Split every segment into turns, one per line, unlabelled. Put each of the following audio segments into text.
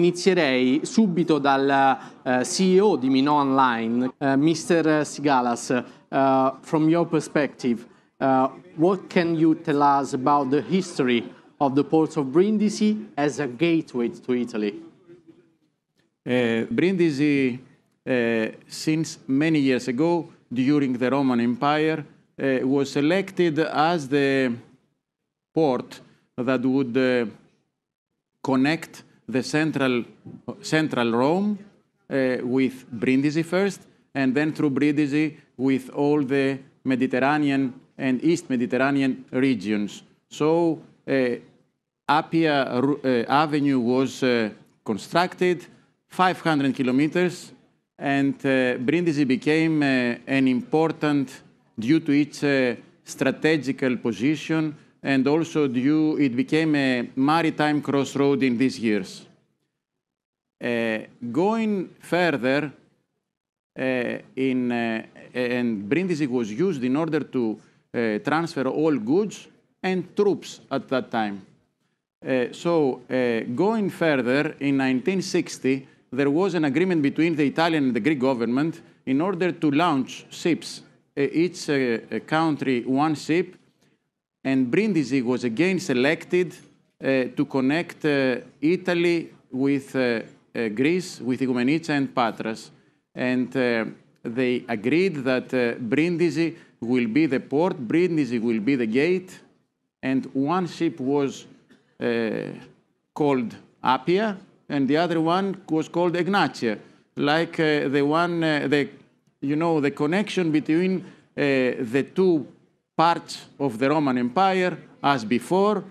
inizierei subito dal uh, eh, CEO di Mino Online, uh, eh, Mr. Sigalas. Uh, from your perspective, what can you tell us
about the history of the port of Brindisi as a gateway to Italy? Brindisi, since many years ago, during the Roman Empire, was selected as the port that would connect the central, central Rome uh, with Brindisi first, and then through Brindisi with all the Mediterranean and East Mediterranean regions. So uh, Appia uh, Avenue was uh, constructed, 500 kilometers, and uh, Brindisi became uh, an important, due to its strategical position, and also due, it became a maritime crossroad in these years. Uh, going further, uh, in, uh, and Brindisi was used in order to uh, transfer all goods and troops at that time. Uh, so, uh, going further, in 1960, there was an agreement between the Italian and the Greek government in order to launch ships, each country one ship, and Brindisi was again selected uh, to connect uh, Italy with uh, Greece, with Igoumenitsa and Patras. And they agreed that Brindisi will be the port, Brindisi will be the gate, and one ship was uh, called Appia, and the other one was called Ignatia, like uh, the one, uh, the, you know, the connection between the two parts of the Roman Empire as before, uh,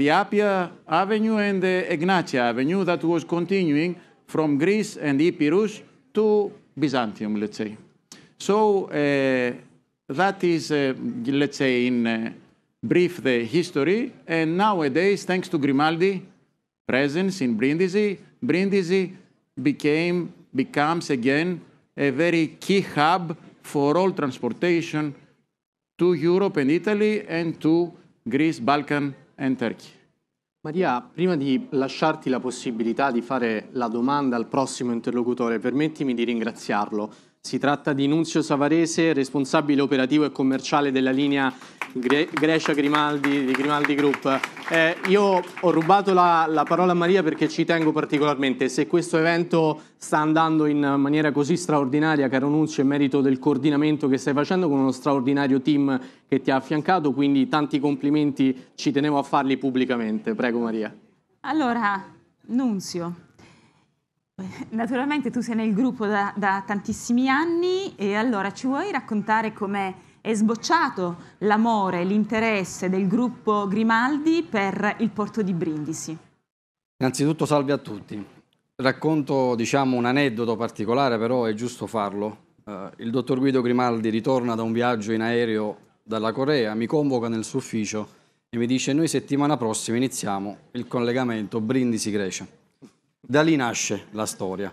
the Appia Avenue and the Egnatia Avenue that was continuing from Greece and Epirus to Byzantium, let's say. So uh, that is, uh, let's say, in brief the history. And nowadays, thanks to Grimaldi, presence in Brindisi, Brindisi became, becomes again a very key hub for all transportation to Europe and Italy and to Greece, Balkan and Turkey. Maria, prima di lasciarti la possibilità
di fare la domanda al prossimo interlocutore, permettimi di ringraziarlo si tratta di Nunzio Savarese, responsabile operativo e commerciale della linea Gre- Grecia Grimaldi di Grimaldi Group. Eh, io ho rubato la, la, parola a Maria perché ci tengo particolarmente. Se questo evento sta andando in maniera così straordinaria, caro Nunzio, è merito del coordinamento che stai facendo con uno straordinario team che ti ha affiancato, quindi tanti complimenti ci tenevo a farli pubblicamente. Prego Maria.
Allora, Nunzio, Naturalmente tu sei nel gruppo da, da tantissimi anni e allora ci vuoi raccontare come è sbocciato l'amore, l'interesse del gruppo Grimaldi per il porto di Brindisi?
Innanzitutto salve a tutti. Racconto diciamo, un aneddoto particolare, però è giusto farlo. Uh, il dottor Guido Grimaldi ritorna da un viaggio in aereo dalla Corea, mi convoca nel suo ufficio e mi dice noi settimana prossima iniziamo il collegamento Brindisi-Grecia. Da lì nasce la storia.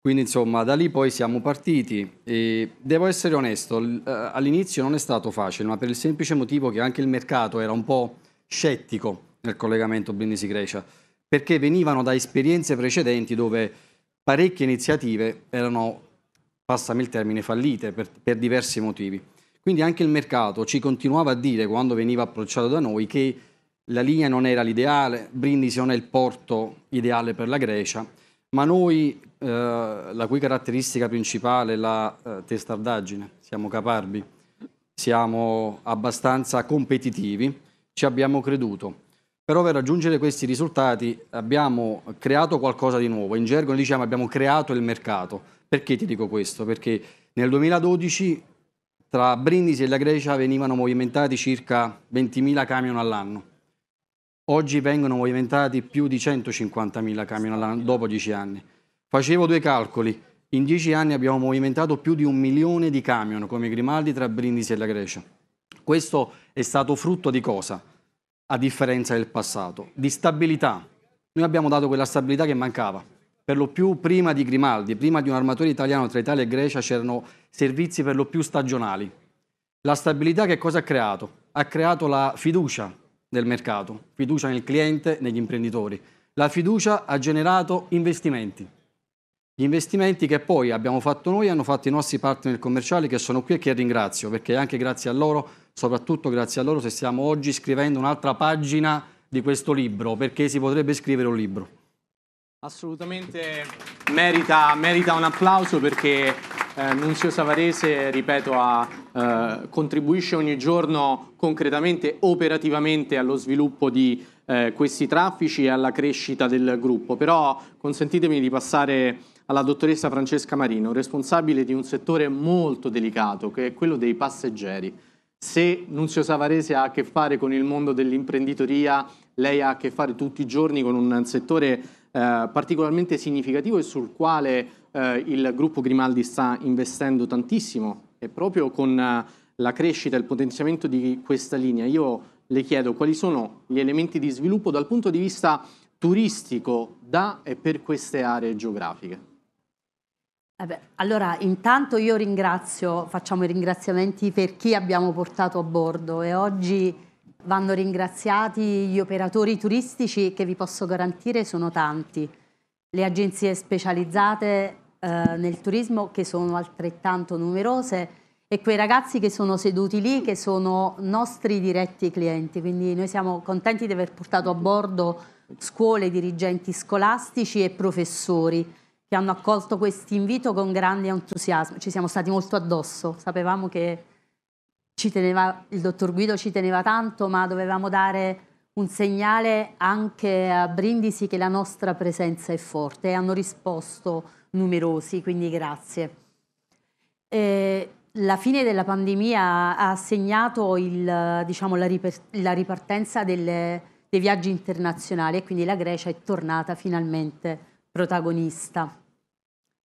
Quindi insomma da lì poi siamo partiti e devo essere onesto, eh, all'inizio non è stato facile, ma per il semplice motivo che anche il mercato era un po' scettico nel collegamento Brindisi-Grecia, perché venivano da esperienze precedenti dove parecchie iniziative erano, passami il termine, fallite per, per diversi motivi. Quindi anche il mercato ci continuava a dire quando veniva approcciato da noi che la linea non era l'ideale, Brindisi non è il porto ideale per la Grecia, ma noi, eh, la cui caratteristica principale è la eh, testardaggine, siamo caparbi, siamo abbastanza competitivi, ci abbiamo creduto. Però per raggiungere questi risultati abbiamo creato qualcosa di nuovo. In gergo diciamo abbiamo creato il mercato. Perché ti dico questo? Perché nel 2012 tra Brindisi e la Grecia venivano movimentati circa 20.000 camion all'anno Oggi vengono movimentati più di 150.000 camion all'anno dopo 10 anni. Facevo due calcoli. In 10 anni abbiamo movimentato più di un milione di camion come Grimaldi tra Brindisi e la Grecia. Questo è stato frutto di cosa? A differenza del passato, di stabilità. Noi abbiamo dato quella stabilità che mancava. Per lo più prima di Grimaldi, prima di un armatore italiano tra Italia e Grecia c'erano servizi per lo più stagionali. La stabilità che cosa ha creato? Ha creato la fiducia del mercato, fiducia nel cliente, negli imprenditori. La fiducia ha generato investimenti. Gli investimenti che poi abbiamo fatto noi hanno fatto i nostri partner commerciali che sono qui e che ringrazio perché anche grazie a loro, soprattutto grazie a loro, se stiamo oggi scrivendo un'altra pagina di questo libro, perché si potrebbe scrivere un libro.
Assolutamente
merita, merita un applauso perché eh, Nunzio Savarese,
ripeto, ha, eh, contribuisce ogni giorno concretamente, operativamente allo sviluppo di eh, questi traffici e alla crescita del gruppo. Però consentitemi di passare alla dottoressa Francesca Marino, responsabile di un settore molto delicato, che è quello dei passeggeri. Se Nunzio Savarese ha a che fare con il mondo dell'imprenditoria, lei ha a che fare tutti i giorni con un settore eh, particolarmente significativo e sul quale eh, il gruppo Grimaldi sta investendo tantissimo e proprio con eh, la crescita e il potenziamento di questa linea io le chiedo quali sono gli elementi di sviluppo dal punto di vista turistico da e per queste aree geografiche.
Eh allora, intanto io ringrazio, facciamo i ringraziamenti per chi abbiamo portato a bordo e oggi vanno ringraziati gli operatori turistici che vi posso garantire sono tanti, le agenzie specializzate, eh, nel turismo che sono altrettanto numerose e quei ragazzi che sono seduti lì che sono nostri diretti clienti, quindi noi siamo contenti di aver portato a bordo scuole, dirigenti scolastici e professori che hanno accolto questo invito con grande entusiasmo, ci siamo stati molto addosso, sapevamo che teneva, il dottor Guido ci teneva tanto, ma dovevamo dare un segnale anche a Brindisi che la nostra presenza è forte e hanno risposto numerosi, quindi grazie. Eh, la fine della pandemia ha segnato il, diciamo, la, riper- la, ripartenza delle, dei viaggi internazionali e quindi la Grecia è tornata finalmente protagonista.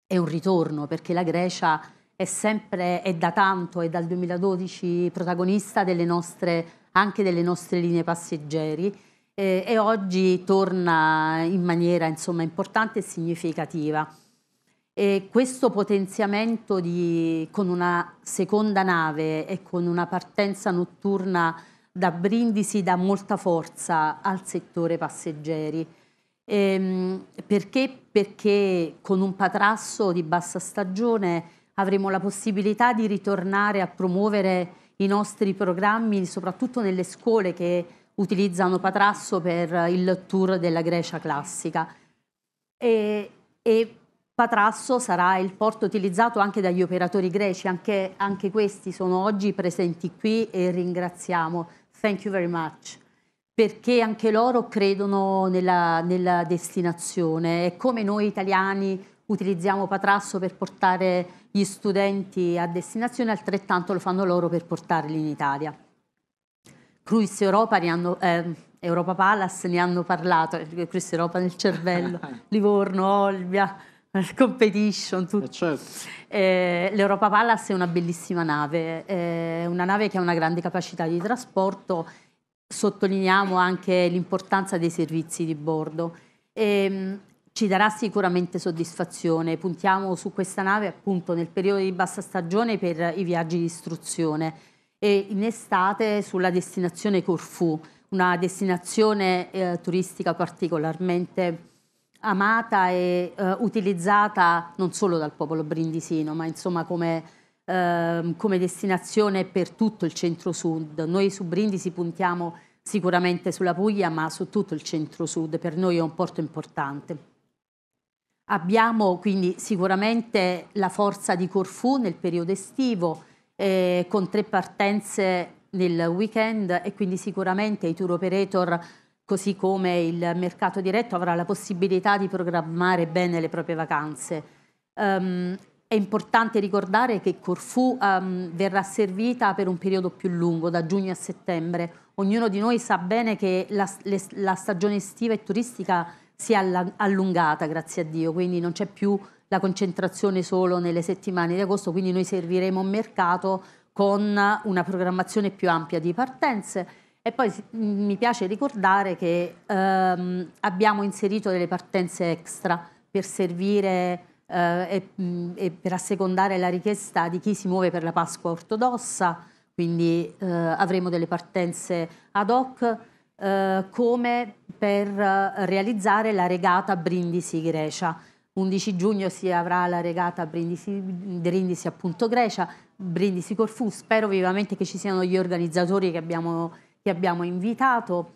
È un ritorno perché la Grecia è sempre, è da tanto, è dal 2012 protagonista delle nostre, anche delle nostre linee passeggeri eh, e oggi torna in maniera insomma, importante e significativa. E questo potenziamento di, con una seconda nave e con una partenza notturna da Brindisi dà molta forza al settore passeggeri. Ehm, perché? Perché con un patrasso di bassa stagione avremo la possibilità di ritornare a promuovere i nostri programmi, soprattutto nelle scuole che utilizzano Patrasso per il tour della Grecia classica. E, e Patrasso sarà il porto utilizzato anche dagli operatori greci, anche, anche questi sono oggi presenti qui e ringraziamo. Thank you very much perché anche loro credono nella, nella, destinazione e come noi italiani utilizziamo Patrasso per portare gli studenti a destinazione, altrettanto lo fanno loro per portarli in Italia. Cruis Europa, hanno, eh, Europa Palace ne hanno parlato, eh, Cruise Europa nel cervello, Livorno, Olbia, competition, tutto. Eh, certo. Eh, L'Europa Palace è una bellissima nave, eh, una nave che ha una grande capacità di trasporto, sottolineiamo anche l'importanza dei servizi di bordo. Eh, ci darà sicuramente soddisfazione, puntiamo su questa nave appunto nel periodo di bassa stagione per i viaggi di istruzione e in estate sulla destinazione Corfù, una destinazione eh, turistica particolarmente amata e eh, utilizzata non solo dal popolo brindisino, ma insomma come, eh, come destinazione per tutto il centro-sud. Noi su Brindisi puntiamo sicuramente sulla Puglia, ma su tutto il centro-sud, per noi è un porto importante. Abbiamo quindi sicuramente la forza di Corfù nel periodo estivo, eh, con tre partenze nel weekend e quindi sicuramente i tour operator così come il mercato diretto avrà la possibilità di programmare bene le proprie vacanze. Um, è importante ricordare che Corfù um, verrà servita per un periodo più lungo, da giugno a settembre. Ognuno di noi sa bene che la, le, la stagione estiva e turistica si è allungata, grazie a Dio, quindi non c'è più la concentrazione solo nelle settimane di agosto, quindi noi serviremo un mercato con una programmazione più ampia di partenze e poi mi piace ricordare che ehm, abbiamo inserito delle partenze extra per servire eh, e, mh, e, per assecondare la richiesta di chi si muove per la Pasqua ortodossa, quindi eh, avremo delle partenze ad hoc eh, come per eh, realizzare la regata Brindisi Grecia. 11 giugno si avrà la regata Brindisi, Brindisi appunto Grecia, Brindisi Corfù, spero vivamente che ci siano gli organizzatori che abbiamo ti abbiamo invitato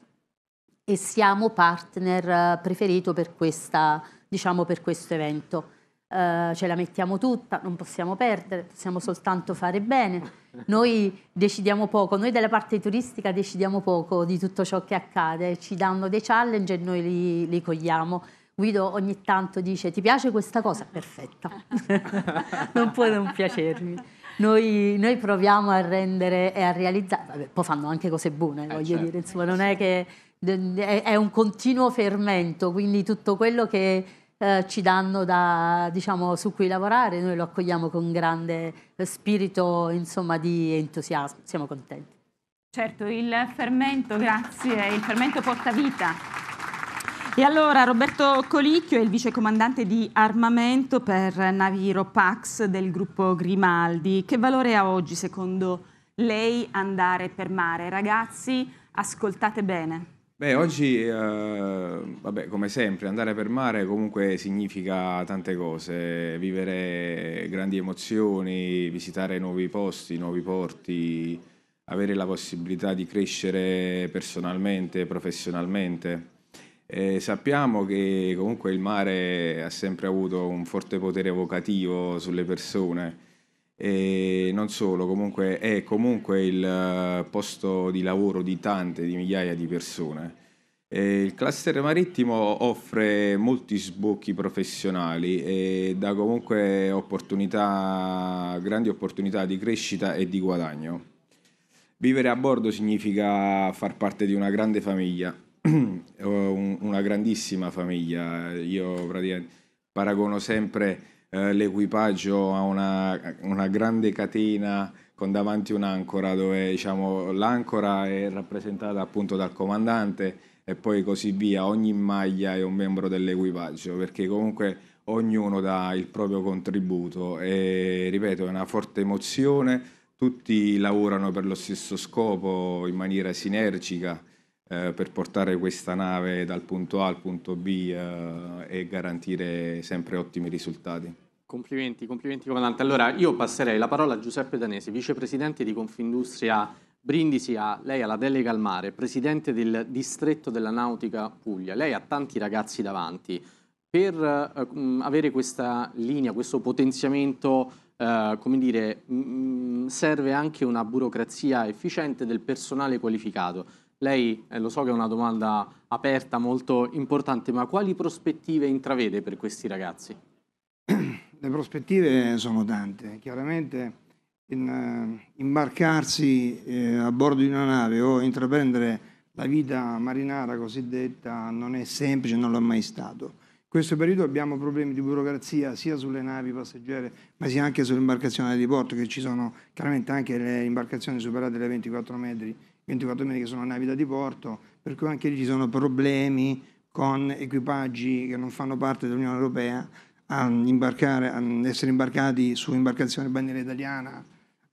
e siamo partner eh, preferito per, questa, diciamo, per questo evento. Uh, ce la mettiamo tutta, non possiamo perdere, possiamo soltanto fare bene. Noi decidiamo poco, noi della parte turistica decidiamo poco di tutto ciò che accade, ci danno dei challenge e noi li, li cogliamo. Guido ogni tanto dice ti piace questa cosa? Perfetta, non può non piacermi noi, noi, proviamo a rendere e a realizzare, vabbè, poi fanno anche cose buone, eh, voglio certo. dire, insomma, eh, non è che è un continuo fermento, quindi tutto quello che eh, ci danno da, diciamo, su cui lavorare, noi lo accogliamo con grande spirito insomma, di entusiasmo, siamo contenti.
Certo, il fermento, grazie, il fermento porta vita e allora Roberto Colicchio è il vice comandante di armamento per navi Ropax del gruppo Grimaldi. Che valore ha oggi secondo lei andare per mare? Ragazzi, ascoltate bene.
Beh, oggi, eh, vabbè, come sempre, andare per mare comunque significa tante cose, vivere grandi emozioni, visitare nuovi posti, nuovi porti, avere la possibilità di crescere personalmente, professionalmente eh, sappiamo che comunque il mare ha sempre avuto un forte potere evocativo sulle persone e non solo, comunque è comunque il eh, posto di lavoro di tante, di migliaia di persone. E il cluster marittimo offre molti sbocchi professionali e dà comunque opportunità, grandi opportunità di crescita e di guadagno. Vivere a bordo significa far parte di una grande famiglia un, una grandissima famiglia, io praticamente paragono sempre eh, l'equipaggio a una, una, grande catena con davanti un'ancora dove diciamo, l'ancora è rappresentata appunto dal comandante e poi così via, ogni maglia è un membro dell'equipaggio perché comunque ognuno dà il proprio contributo e ripeto è una forte emozione, tutti lavorano per lo stesso scopo in maniera sinergica eh, per portare questa nave dal punto A al punto B eh, e garantire sempre ottimi risultati.
Complimenti, complimenti comandante. Allora io passerei la parola a Giuseppe Danesi, vicepresidente di Confindustria Brindisi, a lei alla delega al mare, presidente del distretto della nautica Puglia. Lei ha tanti ragazzi davanti. Per eh, mm, avere questa linea, questo potenziamento Uh, come dire, mh, mm, mm, serve anche una burocrazia efficiente del personale qualificato. Lei, eh, lo so che è una domanda aperta, molto importante, ma quali prospettive intravede per questi
ragazzi? Le prospettive sono tante. Chiaramente in, uh, imbarcarsi eh, a bordo di una nave o intraprendere la vita marinara cosiddetta non è semplice, non l'ha mai stato. In questo periodo abbiamo problemi di burocrazia sia sulle navi passeggere, ma sia anche sulle imbarcazioni di porto, che ci sono chiaramente anche le imbarcazioni superate le 24 metri 24 che sono navi da diporto, per cui anche lì ci sono problemi con equipaggi che non fanno parte dell'Unione Europea a, imbarcare, a essere imbarcati su imbarcazione bandiera italiana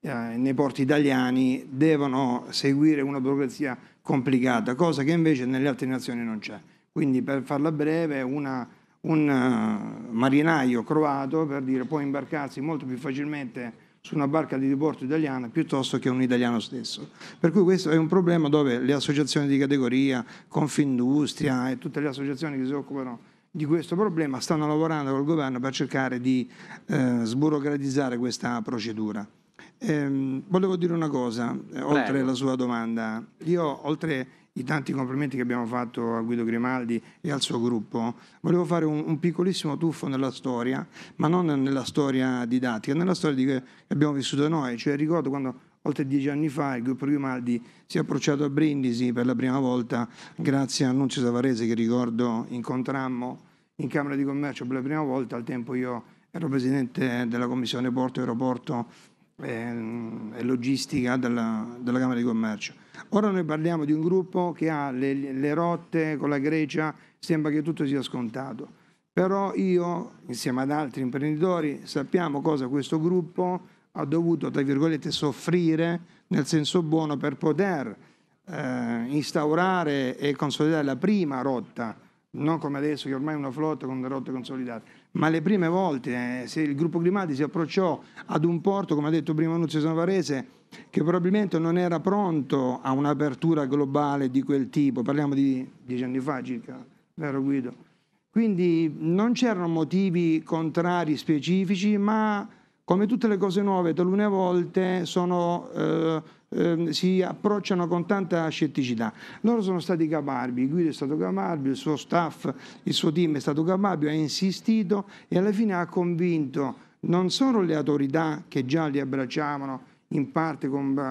eh, nei porti italiani, devono seguire una burocrazia complicata, cosa che invece nelle altre nazioni non c'è. Quindi per farla breve, una, un uh, marinaio croato per dire può imbarcarsi molto più facilmente su una barca di diporto italiana piuttosto che un italiano stesso. Per cui questo è un problema dove le associazioni di categoria, Confindustria e tutte le associazioni che si occupano di questo problema stanno lavorando col governo per cercare di eh, sburocratizzare questa procedura. Ehm, volevo dire una cosa, eh, oltre alla sua domanda. Io, oltre i tanti complimenti che abbiamo fatto a Guido Grimaldi e al suo gruppo, volevo fare un, un piccolissimo tuffo nella storia, ma non nella storia didattica, nella storia di che abbiamo vissuto noi. Cioè ricordo quando oltre dieci anni fa il gruppo Grimaldi si è approcciato a Brindisi per la prima volta grazie a Nunzio Savarese che ricordo incontrammo in Camera di Commercio per la prima volta, al tempo io ero presidente della commissione Porto e Aeroporto Ehm, e logistica della, della, Camera di Commercio. Ora noi parliamo di un gruppo che ha le, le, rotte con la Grecia, sembra che tutto sia scontato, però io insieme ad altri imprenditori sappiamo cosa questo gruppo ha dovuto, tra virgolette, soffrire nel senso buono per poter eh, instaurare e consolidare la prima rotta, non come adesso che ormai è una flotta con le rotte consolidate ma le prime volte eh, il gruppo Grimaldi si approcciò ad un porto, come ha detto prima Nunzio Sanvarese, che probabilmente non era pronto a un'apertura globale di quel tipo, parliamo di dieci anni fa circa, vero Guido? Quindi non c'erano motivi contrari specifici, ma come tutte le cose nuove, talune volte sono... Eh, eh, si approcciano con tanta scetticità. Loro sono stati Gamarbi, Guido è stato Gamarbi, il suo staff, il suo team è stato Gamarbi, ha insistito e alla fine ha convinto non solo le autorità che già li abbracciavano in parte con eh,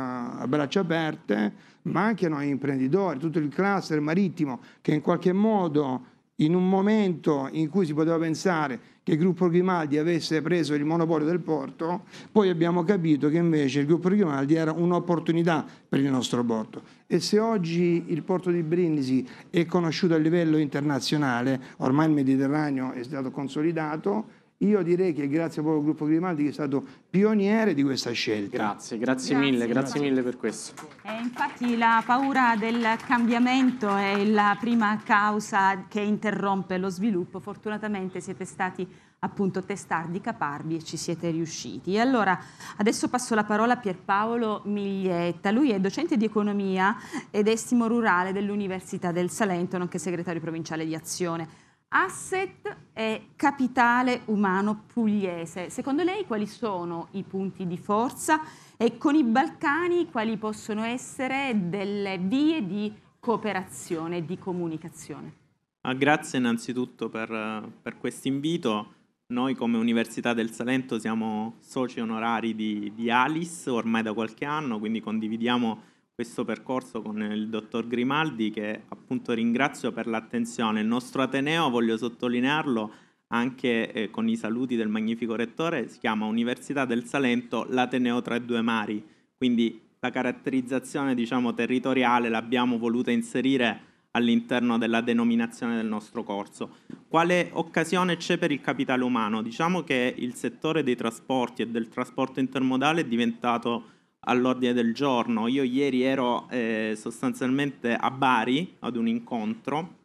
a braccia aperte, ma anche noi imprenditori, tutto il cluster marittimo che in qualche modo in un momento in cui si poteva pensare che il gruppo Grimaldi avesse preso il monopolio del porto, poi abbiamo capito che invece il gruppo Grimaldi era un'opportunità per il nostro porto. E se oggi il porto di Brindisi è conosciuto a livello internazionale, ormai il Mediterraneo è stato consolidato, io direi che grazie proprio al gruppo Grimaldi che è stato pioniere di questa scelta. Grazie, grazie, grazie mille, grazie, grazie mille per questo.
Eh, infatti la paura del cambiamento è la prima causa che interrompe lo sviluppo. Fortunatamente siete stati appunto testardi, caparbi e ci siete riusciti. allora adesso passo la parola a Pierpaolo Miglietta. Lui è docente di economia ed estimo rurale dell'Università del Salento, nonché segretario provinciale di Azione. Asset e capitale umano pugliese. Secondo lei quali sono i punti di forza e con i Balcani quali possono essere delle vie di cooperazione e di comunicazione?
Ah, grazie innanzitutto per, per questo invito. Noi come Università del Salento siamo soci onorari di, di Alice ormai da qualche anno, quindi condividiamo questo percorso con il dottor Grimaldi che appunto ringrazio per l'attenzione. Il nostro Ateneo, voglio sottolinearlo, anche eh, con i saluti del magnifico rettore, si chiama Università del Salento, l'Ateneo tra i due mari, quindi la caratterizzazione diciamo, territoriale l'abbiamo voluta inserire all'interno della denominazione del nostro corso. Quale occasione c'è per il capitale umano? Diciamo che il settore dei trasporti e del trasporto intermodale è diventato all'ordine del giorno. Io ieri ero eh, sostanzialmente a Bari ad un incontro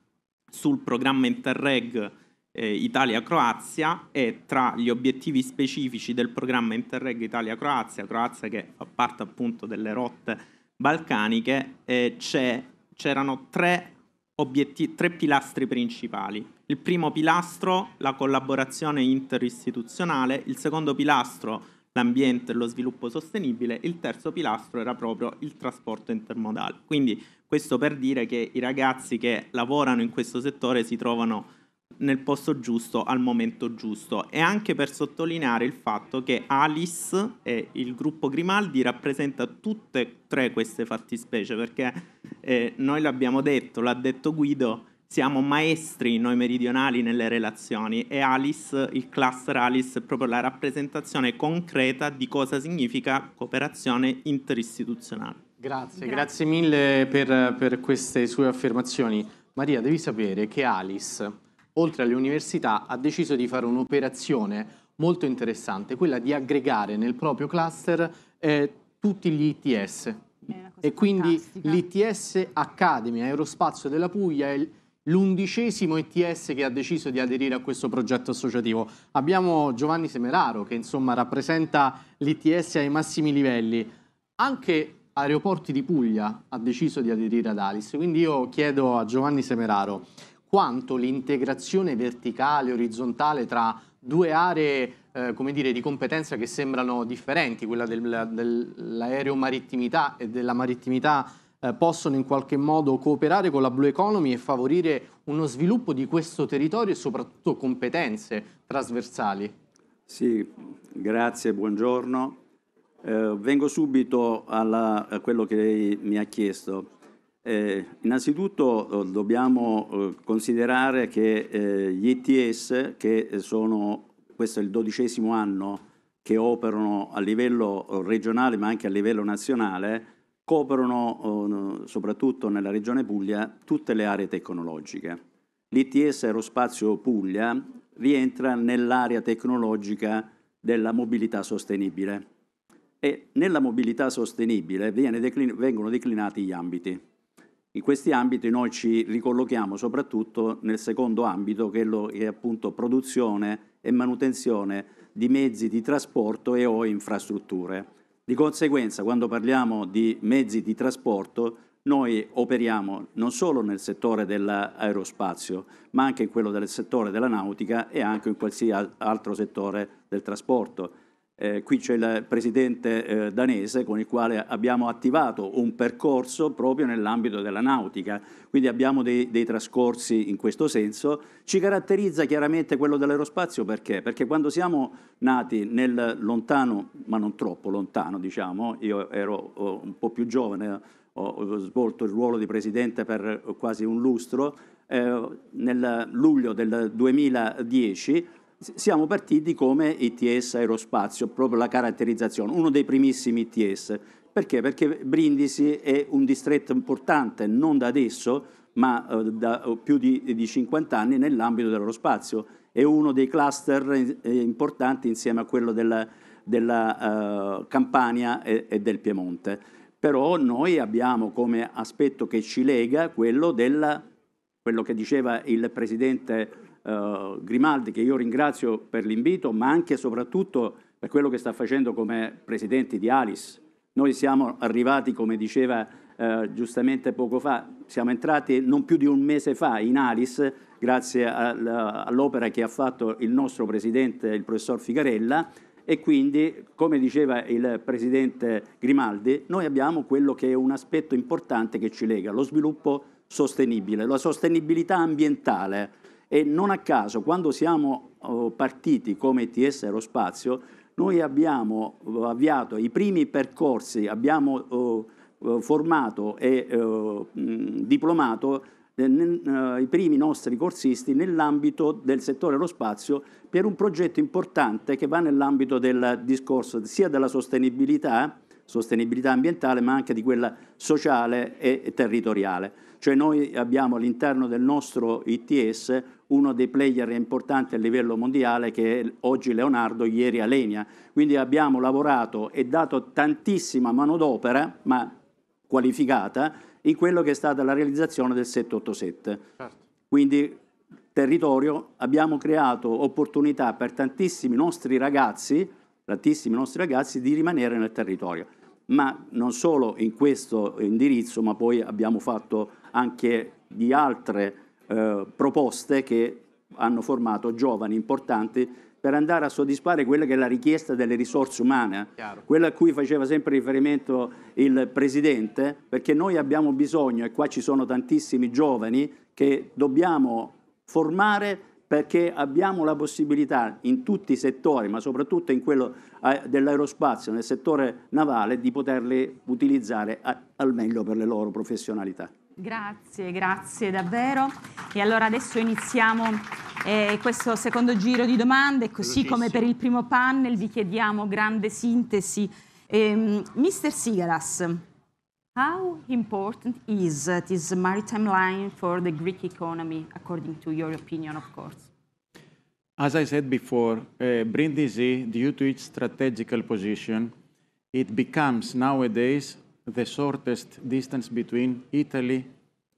sul programma Interreg eh, Italia-Croazia e tra gli obiettivi specifici del programma Interreg Italia-Croazia, Croazia che fa parte appunto delle rotte balcaniche, eh, c'erano tre, obiettivi, tre pilastri principali. Il primo pilastro, la collaborazione interistituzionale, il secondo pilastro, l'ambiente e lo sviluppo sostenibile, il terzo pilastro era proprio il trasporto intermodale. Quindi questo per dire che i ragazzi che lavorano in questo settore si trovano nel posto giusto al momento giusto e anche per sottolineare il fatto che Alice e il gruppo Grimaldi rappresenta tutte e tre queste fattispecie perché eh, noi l'abbiamo detto, l'ha detto Guido, siamo maestri noi meridionali nelle relazioni e Alice, il cluster Alice è proprio la rappresentazione concreta di cosa significa cooperazione interistituzionale.
Grazie, grazie, grazie mille per, per queste sue affermazioni. Maria, devi sapere che Alice, oltre alle università, ha deciso di fare un'operazione molto interessante, quella di aggregare nel proprio cluster eh, tutti gli ITS. E quindi l'ITS Academy Aerospazio della Puglia è il l'undicesimo ETS che ha deciso di aderire a questo progetto associativo. Abbiamo Giovanni Semeraro che insomma rappresenta l'ETS ai massimi livelli. Anche Aeroporti di Puglia ha deciso di aderire ad Alice, quindi io chiedo a Giovanni Semeraro quanto l'integrazione verticale, orizzontale tra due aree eh, come dire, di competenza che sembrano differenti, quella del, dell'aeromarittimità e della marittimità eh, possono in qualche modo cooperare con la Blue Economy e favorire uno sviluppo di questo territorio e soprattutto competenze
trasversali? Sì, grazie, buongiorno. Eh, vengo subito alla, a quello che lei mi ha chiesto. Eh, innanzitutto eh, dobbiamo eh, considerare che eh, gli ITS, che sono, questo è il dodicesimo anno che operano a livello regionale ma anche a livello nazionale, coprono soprattutto nella regione Puglia tutte le aree tecnologiche. L'ITS Aerospazio Puglia rientra nell'area tecnologica della mobilità sostenibile e nella mobilità sostenibile declin- vengono declinati gli ambiti. In questi ambiti noi ci ricollochiamo soprattutto nel secondo ambito che è, lo, che è appunto produzione e manutenzione di mezzi di trasporto e o infrastrutture di conseguenza, quando parliamo di mezzi di trasporto, noi operiamo non solo nel settore dell'aerospazio, ma anche in quello del settore della nautica e anche in qualsiasi altro settore del trasporto. Eh, qui c'è il presidente eh, danese con il quale abbiamo attivato un percorso proprio nell'ambito della nautica, quindi abbiamo dei, dei, trascorsi in questo senso. Ci caratterizza chiaramente quello dell'aerospazio perché? Perché quando siamo nati nel lontano, ma non troppo lontano, diciamo, io ero oh, un po' più giovane, ho, ho svolto il ruolo di presidente per quasi un lustro, eh, nel luglio del 2010 siamo partiti come ITS aerospazio, proprio la caratterizzazione, uno dei primissimi ITS. Perché? Perché Brindisi è un distretto importante, non da adesso, ma eh, da eh, più di, 50 anni nell'ambito dell'aerospazio. È uno dei cluster eh, importanti insieme a quello della, della Campania e, e del Piemonte. Però noi abbiamo come aspetto che ci lega quello, della, quello che diceva il Presidente eh, Grimaldi, che io ringrazio per l'invito, ma anche e soprattutto per quello che sta facendo come presidente di Alice. Noi siamo arrivati, come diceva eh, giustamente poco fa, siamo entrati non più di un mese fa in Alice, grazie all'opera che ha fatto il nostro presidente, il professor Figarella, e quindi, come diceva il presidente Grimaldi, noi abbiamo quello che è un aspetto importante che ci lega, lo sviluppo sostenibile, la sostenibilità ambientale e non a caso, quando siamo oh, partiti come ITS Aerospazio, noi abbiamo oh, avviato i primi percorsi, abbiamo oh, formato e diplomato eh, eh, i primi nostri corsisti nell'ambito del settore aerospazio per un progetto importante che va nell'ambito del discorso sia della sostenibilità, sostenibilità ambientale, ma anche di quella sociale e territoriale. Cioè noi abbiamo all'interno del nostro ITS uno dei player importanti a livello mondiale che è oggi Leonardo, ieri Alenia. Quindi abbiamo lavorato e dato tantissima manodopera, ma qualificata, in quello che è stata la realizzazione del 787. Certo. Quindi territorio abbiamo creato opportunità per tantissimi nostri ragazzi, tantissimi nostri ragazzi di rimanere nel territorio. Ma non solo in questo indirizzo, ma poi abbiamo fatto anche di altre eh, proposte che hanno formato giovani importanti per andare a soddisfare quella che è la richiesta delle risorse umane, quella a cui faceva sempre riferimento il Presidente, perché noi abbiamo bisogno, e qua ci sono tantissimi giovani, che dobbiamo formare perché abbiamo la possibilità in tutti i settori, ma soprattutto in quello eh, dell'aerospazio, nel settore navale, di poterli utilizzare al meglio per le loro professionalità.
Grazie, grazie davvero. E allora adesso iniziamo eh, questo secondo giro di domande, così come per il primo panel vi chiediamo grande sintesi. Um, ehm, Mr. Sigalas, how important is this maritime line for the Greek economy, according to your opinion, of course?
As I said before, uh, Brindisi, due to its strategical position, it becomes nowadays the shortest distance between Italy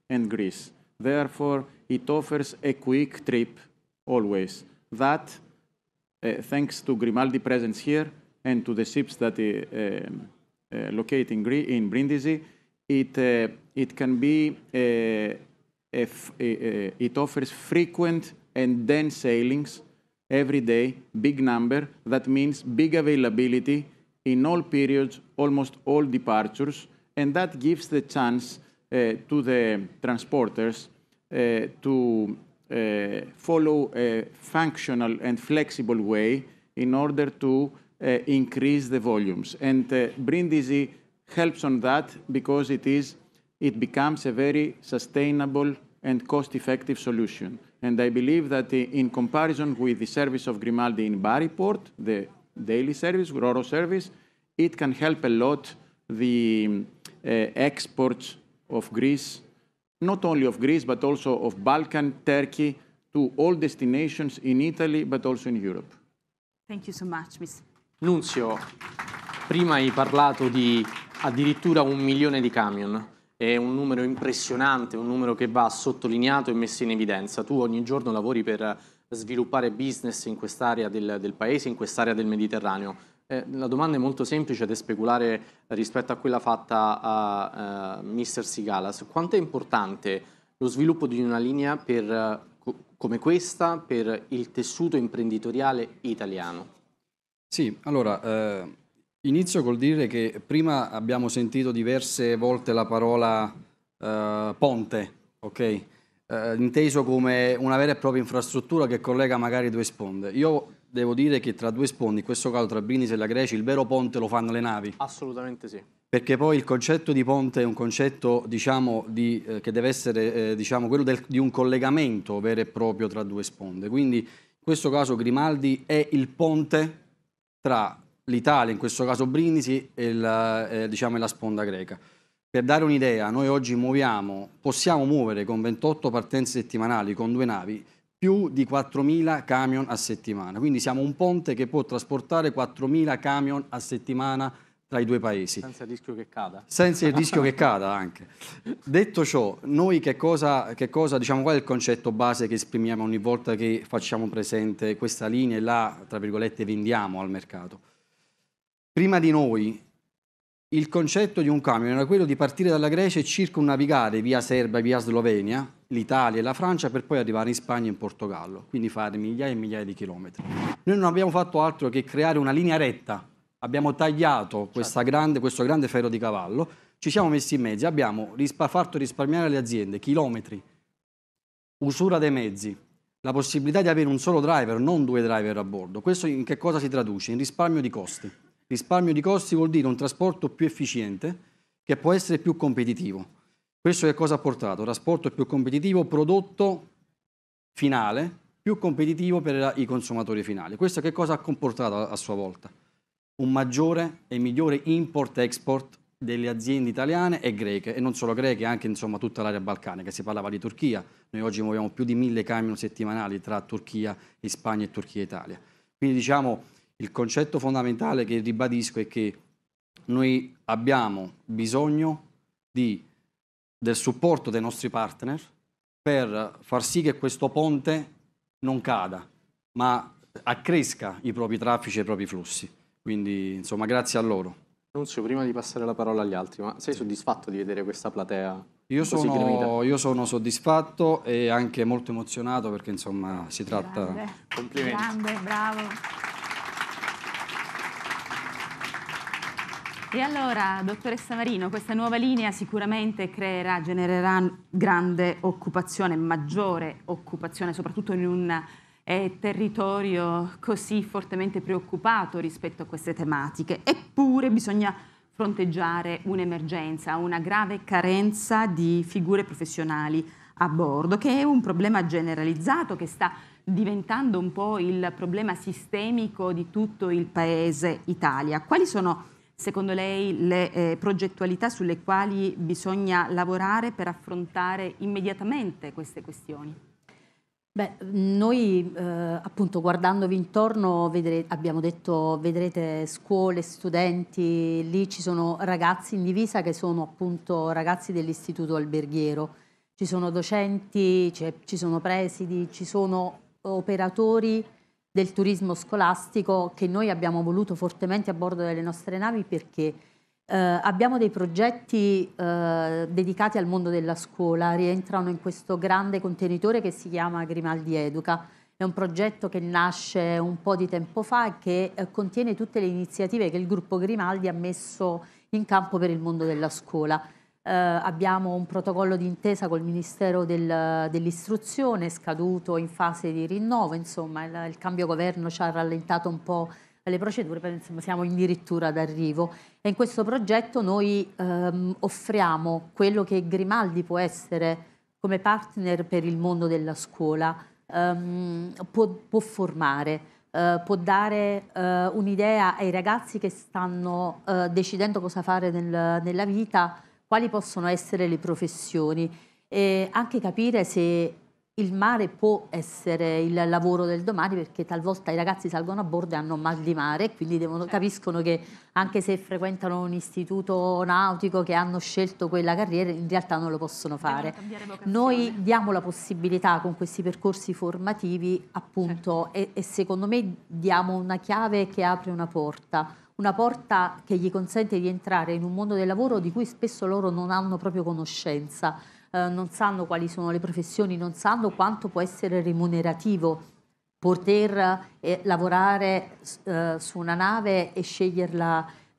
and Greece. Therefore, it offers a quick trip always. That, uh, thanks to Grimaldi presence here and to the ships that uh, um, uh, locate in, in Brindisi, it, uh, it can be, uh, it offers frequent and dense sailings every day, big number. That means big availability in all periods, almost all departures, and that gives the chance uh, to the transporters uh, to uh, follow a functional and flexible way in order to increase the volumes. And Brindisi helps on that because it is it becomes a very sustainable and cost-effective solution. And I believe that in comparison with the service of Grimaldi in Bari Port, the daily service, RORO service. It can help a lot the uh, exports of Greece, not only of Greece, but also of Balkan, Turkey, to all destinations in Italy, but also in Europe.
Thank you so much, Miss.
Nunzio,
prima hai parlato di addirittura un milione di camion. È un numero impressionante, un numero che va sottolineato e messo in evidenza. Tu ogni giorno lavori per sviluppare business in quest'area del, del, paese, in quest'area del Mediterraneo? Eh, la domanda è molto semplice ed è speculare rispetto a quella fatta a uh, eh, Mr. Sigalas. Quanto è importante lo sviluppo di una linea per, come questa per il tessuto imprenditoriale
italiano? Sì, allora eh, inizio col dire che prima abbiamo sentito diverse volte la parola eh, ponte, ok? eh, inteso come una vera e propria infrastruttura che collega magari due sponde. Io devo dire che tra due sponde, in questo caso tra Brindisi e la Grecia, il vero ponte lo fanno le navi. Assolutamente sì. Perché poi il concetto di ponte è un concetto diciamo, di, eh, che deve essere eh, diciamo, quello del, di un collegamento vero e proprio tra due sponde. Quindi in questo caso Grimaldi è il ponte tra l'Italia, in questo caso Brindisi, e la, eh, diciamo, la sponda greca. Per dare un'idea, noi oggi muoviamo, possiamo muovere con 28 partenze settimanali, con due navi, più di 4.000 camion a settimana. Quindi siamo un ponte che può trasportare 4.000 camion a settimana tra i due paesi. Senza
il rischio che cada.
Senza il rischio che cada anche. Detto ciò, noi che cosa, che cosa, diciamo qual è il concetto base che esprimiamo ogni volta che facciamo presente questa linea e la, tra virgolette, vendiamo al mercato? Prima di noi il concetto di un camion era quello di partire dalla Grecia e circumnavigare via Serbia, via Slovenia, l'Italia e la Francia per poi arrivare in Spagna e in Portogallo, quindi fare migliaia e migliaia di chilometri. Noi non abbiamo fatto altro che creare una linea retta, abbiamo tagliato certo. grande, questo grande ferro di cavallo, ci siamo messi in mezzo, abbiamo rispa fatto risparmiare alle aziende chilometri, usura dei mezzi, la possibilità di avere un solo driver, non due driver a bordo. Questo in che cosa si traduce? In risparmio di costi. Risparmio di costi vuol dire un trasporto più efficiente che può essere più competitivo. Questo che cosa ha portato? Trasporto più competitivo, prodotto finale più competitivo per i consumatori finali. Questo che cosa ha comportato a sua volta? Un maggiore e migliore import-export delle aziende italiane e greche, e non solo greche, anche insomma tutta l'area balcanica. Si parlava di Turchia, noi oggi muoviamo più di mille camion settimanali tra Turchia e Spagna e Turchia e Italia. Quindi diciamo il concetto fondamentale che ribadisco è che noi abbiamo bisogno di, del supporto dei nostri partner per far sì che questo ponte non cada, ma accresca i propri traffici e i propri flussi. Quindi, insomma, grazie a loro.
Nunzio, prima di passare la parola agli altri, ma sei soddisfatto di vedere questa platea?
Io sono, io sono soddisfatto e anche molto emozionato perché insomma si tratta... Grande,
Complimenti. Grande, bravo. E allora, dottoressa Marino, questa nuova linea sicuramente creerà, genererà grande occupazione, maggiore occupazione, soprattutto in un eh, territorio così fortemente preoccupato rispetto a queste tematiche. Eppure bisogna fronteggiare un'emergenza, una grave carenza di figure professionali a bordo, che è un problema generalizzato che sta diventando un po' il problema sistemico di tutto il paese Italia. Quali sono secondo lei le eh, progettualità sulle quali bisogna lavorare per affrontare immediatamente queste questioni?
Beh, noi eh, appunto guardandovi intorno vedrete, abbiamo detto vedrete scuole, studenti, lì ci sono ragazzi in divisa che sono appunto ragazzi dell'istituto alberghiero, ci sono docenti, cioè ci sono presidi, ci sono operatori del turismo scolastico che noi abbiamo voluto fortemente a bordo delle nostre navi perché eh, abbiamo dei progetti eh, dedicati al mondo della scuola, rientrano in questo grande contenitore che si chiama Grimaldi Educa. È un progetto che nasce un po' di tempo fa e che eh, contiene tutte le iniziative che il gruppo Grimaldi ha messo in campo per il mondo della scuola eh, abbiamo un protocollo d'intesa col Ministero del, dell'Istruzione scaduto in fase di rinnovo, insomma il, il, cambio governo ci ha rallentato un po' le procedure, però insomma, siamo addirittura d'arrivo e in questo progetto noi ehm, offriamo quello che Grimaldi può essere come partner per il mondo della scuola, ehm, può, può, formare, eh, può dare eh, un'idea ai ragazzi che stanno eh, decidendo cosa fare nel, nella vita, quali possono essere le professioni e anche capire se il mare può essere il lavoro del domani perché talvolta i ragazzi salgono a bordo e hanno mal di mare e quindi devono, certo. capiscono che anche se frequentano un istituto nautico che hanno scelto quella carriera in realtà non lo possono eh fare. Noi diamo la possibilità con questi percorsi formativi appunto certo. e, e secondo me diamo una chiave che apre una porta una porta che gli consente di entrare in un mondo del lavoro di cui spesso loro non hanno proprio conoscenza, eh, non sanno quali sono le professioni, non sanno quanto può essere remunerativo poter eh, lavorare eh, su una nave e, e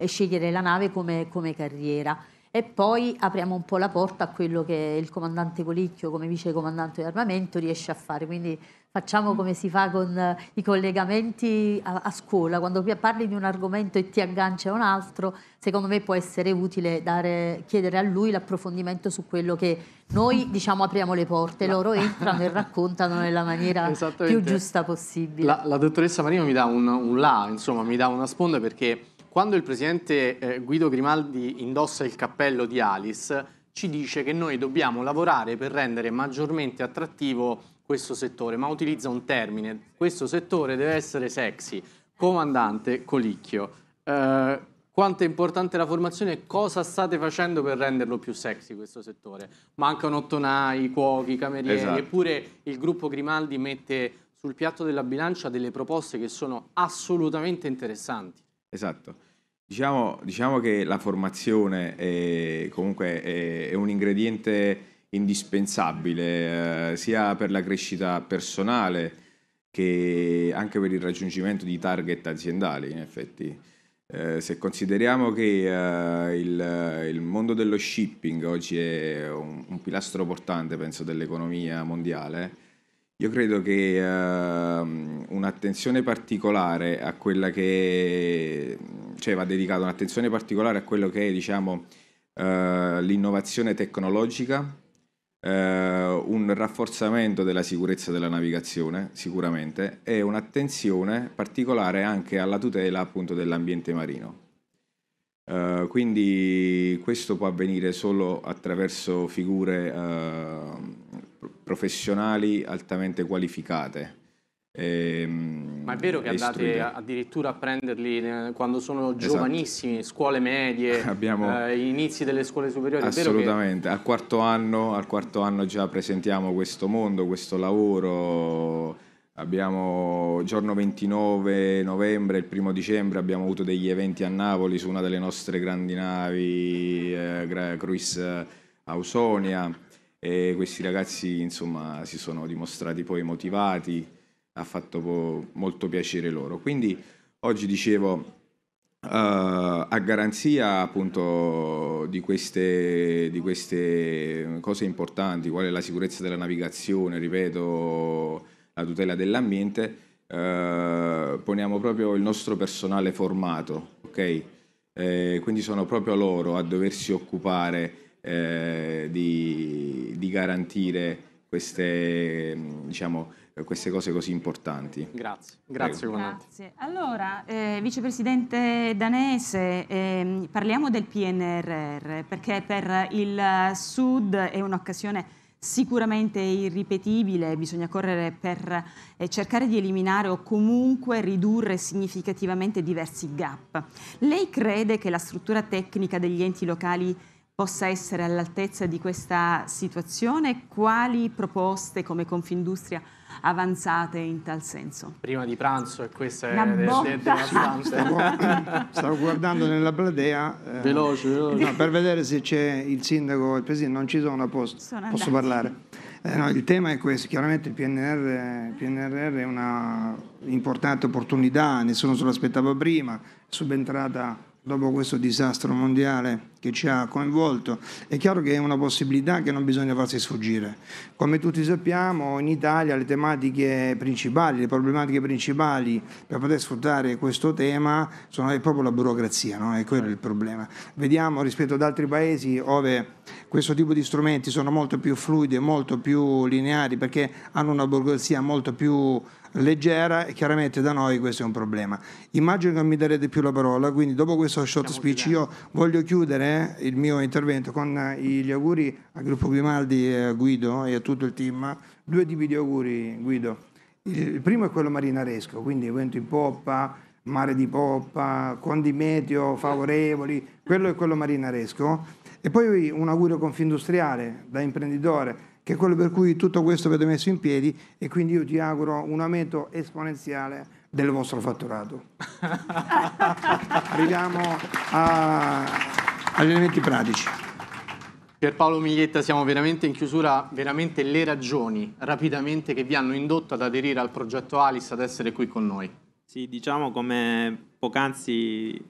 scegliere la nave come, come carriera e poi apriamo un po' la porta a quello che il comandante Colicchio come vice comandante di armamento riesce a fare, quindi facciamo mm. come si fa con eh, i collegamenti a, a scuola, quando parli di un argomento e ti aggancia a un altro, secondo me può essere utile dare, chiedere a lui l'approfondimento su quello che noi diciamo apriamo le porte, no. loro entrano e raccontano nella maniera più giusta possibile.
La, la dottoressa Marino mi dà un, un là, insomma mi dà una sponda perché quando il presidente eh, Guido Grimaldi indossa il cappello di Alice, ci dice che noi dobbiamo lavorare per rendere maggiormente attrattivo questo settore, ma utilizza un termine, questo settore deve essere sexy. Comandante Colicchio, eh, quanto è importante la formazione e cosa state facendo per renderlo più sexy questo settore? Mancano ottonai, cuochi, camerieri, esatto. eppure il gruppo Grimaldi mette sul piatto della bilancia delle proposte che sono assolutamente interessanti.
Esatto. Diciamo, diciamo che la formazione è, comunque è, è un ingrediente indispensabile eh, sia per la crescita personale che anche per il raggiungimento di target aziendali, in effetti. Eh, se consideriamo che eh, il, il, mondo dello shipping oggi è un, un pilastro portante, penso, dell'economia mondiale, io credo che uh, un'attenzione particolare a quella che cioè va dedicata un'attenzione particolare a quello che è, diciamo, uh, l'innovazione tecnologica, uh, un rafforzamento della sicurezza della navigazione, sicuramente, e un'attenzione particolare anche alla tutela appunto dell'ambiente marino. Uh, quindi questo può avvenire solo attraverso figure uh, professionali altamente qualificate. Ehm, Ma è vero che andate
addirittura a prenderli eh, quando sono esatto. giovanissimi, esatto. scuole medie, Abbiamo... eh, inizi delle scuole superiori? Assolutamente,
che... al, quarto anno, al quarto anno già presentiamo questo mondo, questo lavoro. Abbiamo giorno 29 novembre il primo dicembre abbiamo avuto degli eventi a Napoli su una delle nostre grandi navi, eh, Cruise eh, Ausonia e questi ragazzi insomma si sono dimostrati poi motivati, ha fatto molto piacere loro. Quindi oggi dicevo... Uh, a garanzia appunto di queste, di queste, cose importanti, qual è la sicurezza della navigazione, ripeto, la tutela dell'ambiente, uh, poniamo proprio il nostro personale formato, ok? Eh, quindi sono proprio loro a doversi occupare eh, di, di, garantire queste, mm, diciamo, queste cose così importanti. Grazie, grazie. grazie.
Allora, eh, vicepresidente danese, eh, parliamo del PNRR perché per il Sud è un'occasione sicuramente irripetibile, bisogna correre per eh, cercare di eliminare o comunque ridurre significativamente diversi gap. Lei crede che la struttura tecnica degli enti locali possa essere all'altezza di questa situazione, quali proposte come Confindustria avanzate in tal senso? Prima
di pranzo e questa è la
de, stavo, stavo guardando nella platea eh, veloce, veloce. No, per vedere se c'è il sindaco e il presidente, non ci sono a posto, sono posso parlare. Eh, no, il tema è questo, chiaramente il PNR, PNRR è una importante opportunità, nessuno se lo aspettava prima, subentrata dopo questo disastro mondiale che ci ha coinvolto, è chiaro che è una possibilità che non bisogna farsi sfuggire. Come tutti sappiamo, in Italia le tematiche principali, le problematiche principali per poter sfruttare questo tema sono proprio la burocrazia, no? è quello il problema. Vediamo rispetto ad altri paesi dove questo tipo di strumenti sono molto più fluidi, e molto più lineari, perché hanno una burocrazia molto più leggera e chiaramente da noi questo è un problema. Immagino che non mi darete più la parola, quindi dopo questo short Siamo speech io voglio chiudere eh, il mio intervento con eh, gli auguri al gruppo Grimaldi e a Guido e a tutto il team. Due tipi di auguri Guido. Il primo è quello marinaresco, quindi vento in poppa, mare di poppa, condi meteo favorevoli, quello è quello marinaresco. E poi un augurio confindustriale da imprenditore che è quello per cui tutto questo avete messo in piedi e quindi io ti auguro un aumento esponenziale del vostro fatturato. Arriviamo a, agli elementi pratici.
Per Paolo Miglietta, siamo veramente in chiusura, veramente le ragioni
rapidamente che vi hanno indotto ad aderire al progetto Alice, ad essere qui con noi. Sì, diciamo come poc'anzi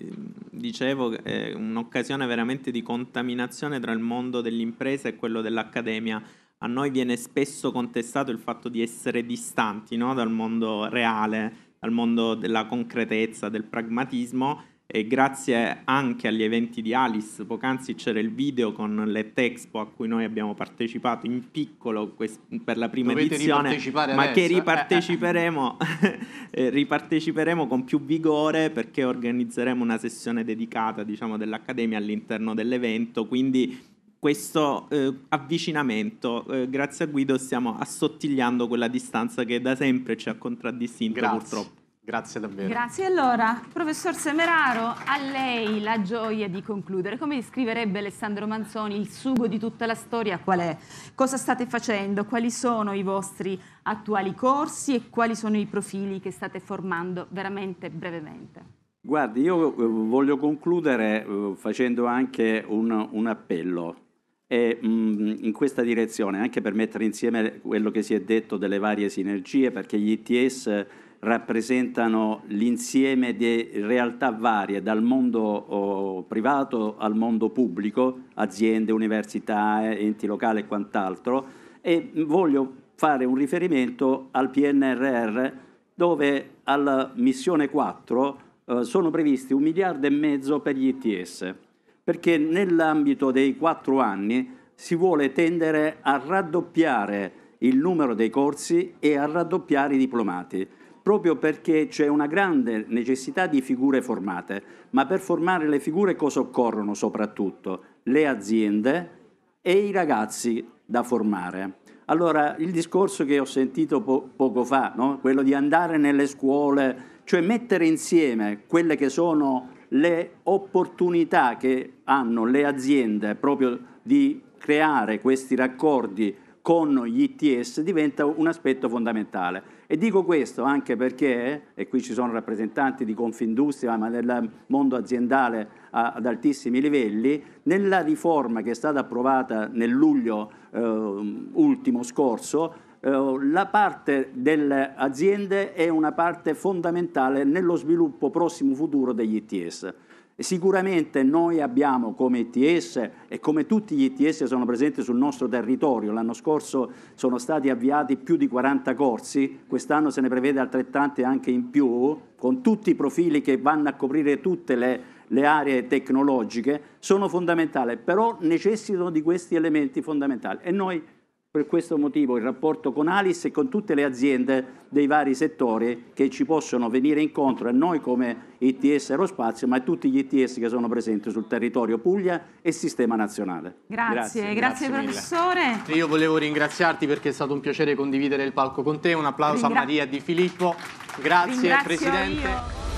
dicevo, è un'occasione veramente di contaminazione tra il mondo dell'impresa e quello dell'accademia a noi viene spesso contestato il fatto di essere distanti no? dal mondo reale, dal mondo della concretezza, del pragmatismo e grazie anche agli eventi di Alice, poc'anzi c'era il video con l'ETEXPO a cui noi abbiamo partecipato in piccolo quest- per la prima Dovete edizione, ma adesso. che eh. riparteciperemo, eh, riparteciperemo, con più vigore perché organizzeremo una sessione dedicata diciamo, dell'Accademia all'interno dell'evento, quindi questo eh, avvicinamento. Eh, grazie a Guido stiamo assottigliando quella distanza che da sempre ci ha contraddistinto grazie. purtroppo. Grazie davvero. Grazie.
Allora, professor Semeraro, a lei la gioia di concludere. Come descriverebbe Alessandro Manzoni il sugo di tutta la storia? Qual è? Cosa state facendo? Quali sono i vostri attuali corsi e quali sono i profili che state formando veramente brevemente?
Guardi, io eh, voglio concludere eh, facendo anche un, un appello e mh, in questa direzione, anche per mettere insieme quello che si è detto delle varie sinergie, perché gli ITS rappresentano l'insieme di realtà varie, dal mondo oh, privato al mondo pubblico, aziende, università, enti locali e quant'altro, e voglio fare un riferimento al PNRR dove alla missione 4 eh, sono previsti un miliardo e mezzo per gli ITS perché nell'ambito dei quattro anni si vuole tendere a raddoppiare il numero dei corsi e a raddoppiare i diplomati, proprio perché c'è una grande necessità di figure formate, ma per formare le figure cosa occorrono soprattutto? Le aziende e i ragazzi da formare. Allora, il discorso che ho sentito po- poco fa, no? quello di andare nelle scuole, cioè mettere insieme quelle che sono le opportunità che hanno le aziende proprio di creare questi raccordi con gli ITS diventa un aspetto fondamentale. E dico questo anche perché, e qui ci sono rappresentanti di Confindustria, ma del mondo aziendale ad altissimi livelli, nella riforma che è stata approvata nel luglio eh, ultimo scorso, eh, la parte delle aziende è una parte fondamentale nello sviluppo prossimo futuro degli ITS. Sicuramente noi abbiamo come ITS e come tutti gli ITS sono presenti sul nostro territorio, l'anno scorso sono stati avviati più di 40 corsi, quest'anno se ne prevede altrettanti anche in più, con tutti i profili che vanno a coprire tutte le, le aree tecnologiche, sono fondamentali, però necessitano di questi elementi fondamentali e noi per questo motivo il rapporto con Alice e con tutte le aziende dei vari settori che ci possono venire incontro a noi come ITS Aerospazio, ma a tutti gli ITS che sono presenti sul territorio Puglia e sistema nazionale. Grazie,
grazie, grazie, grazie professore.
Io volevo ringraziarti perché è stato un piacere condividere il palco con te. Un applauso Ringra a Maria Di Filippo. Grazie Presidente.
Io.